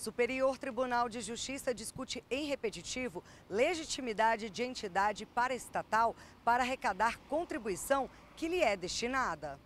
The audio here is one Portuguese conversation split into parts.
Superior Tribunal de Justiça discute em repetitivo legitimidade de entidade paraestatal para arrecadar contribuição que lhe é destinada.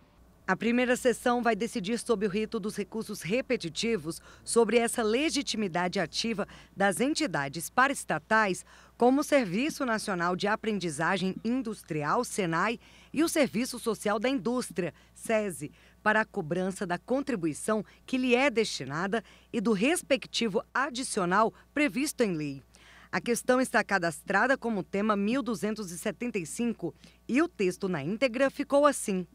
A primeira sessão vai decidir sobre o rito dos recursos repetitivos, sobre essa legitimidade ativa das entidades paraestatais, como o Serviço Nacional de Aprendizagem Industrial, SENAI, e o Serviço Social da Indústria, SESI, para a cobrança da contribuição que lhe é destinada e do respectivo adicional previsto em lei. A questão está cadastrada como tema 1275 e o texto na íntegra ficou assim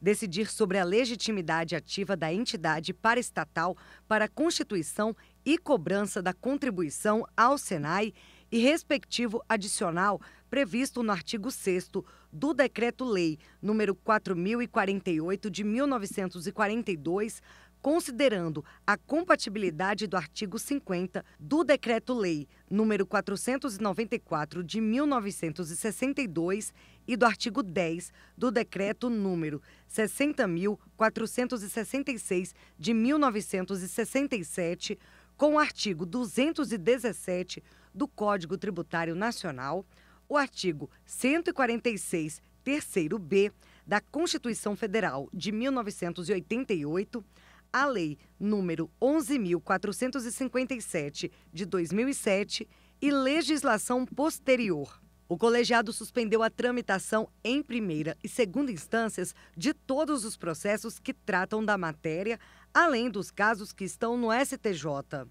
decidir sobre a legitimidade ativa da entidade paraestatal para a constituição e cobrança da contribuição ao SENAI e respectivo adicional previsto no artigo 6 do Decreto-Lei número 4048 de 1942 considerando a compatibilidade do artigo 50 do Decreto-Lei número 494 de 1962 e do artigo 10 do Decreto número 60.466 de 1967, com o artigo 217 do Código Tributário Nacional, o artigo 146, terceiro B, da Constituição Federal de 1988, a Lei número 11.457, de 2007, e legislação posterior. O colegiado suspendeu a tramitação em primeira e segunda instâncias de todos os processos que tratam da matéria, além dos casos que estão no STJ.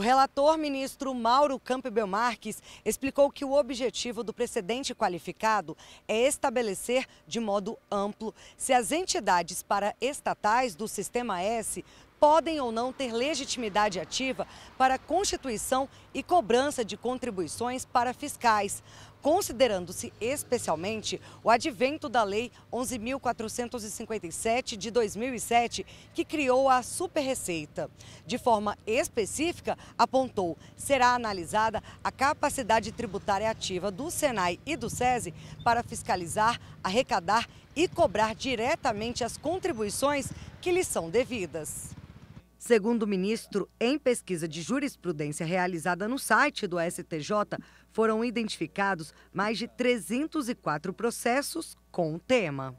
O relator ministro Mauro Campbell Marques explicou que o objetivo do precedente qualificado é estabelecer de modo amplo se as entidades paraestatais do Sistema S podem ou não ter legitimidade ativa para constituição e cobrança de contribuições para fiscais, considerando-se especialmente o advento da Lei 11.457 de 2007, que criou a superreceita. De forma específica, apontou, será analisada a capacidade tributária ativa do Senai e do SESI para fiscalizar, arrecadar e cobrar diretamente as contribuições que lhes são devidas. Segundo o ministro, em pesquisa de jurisprudência realizada no site do STJ, foram identificados mais de 304 processos com o tema.